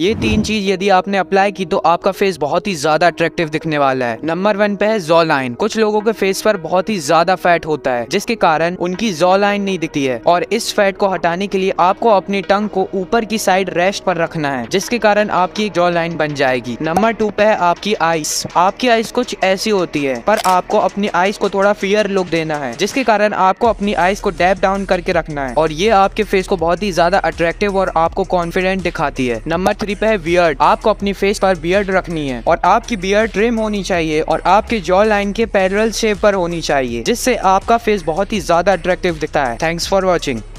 ये तीन चीज यदि आपने अप्लाई की तो आपका फेस बहुत ही ज्यादा अट्रैक्टिव दिखने वाला है नंबर वन पे है जॉ लाइन कुछ लोगों के फेस पर बहुत ही ज्यादा फैट होता है जिसके कारण उनकी जॉ लाइन नहीं दिखती है और इस फैट को हटाने के लिए आपको अपनी टंग को ऊपर की साइड रेस्ट पर रखना है जिसके कारण आपकी जॉ लाइन बन जाएगी नंबर टू पे है आपकी आइस आपकी आइस कुछ ऐसी होती है पर आपको अपनी आइस को थोड़ा फियर लुक देना है जिसके कारण आपको अपनी आइस को डैप डाउन करके रखना है और ये आपके फेस को बहुत ही ज्यादा अट्रैक्टिव और आपको कॉन्फिडेंट दिखाती है नंबर थ्री तरीका है बियर्ड आपको अपनी फेस पर बियर्ड रखनी है और आपकी बियर्ड ट्रिम होनी चाहिए और आपके जॉ लाइन के पैरल शेप पर होनी चाहिए जिससे आपका फेस बहुत ही ज्यादा अट्रैक्टिव दिखता है थैंक्स फॉर वॉचिंग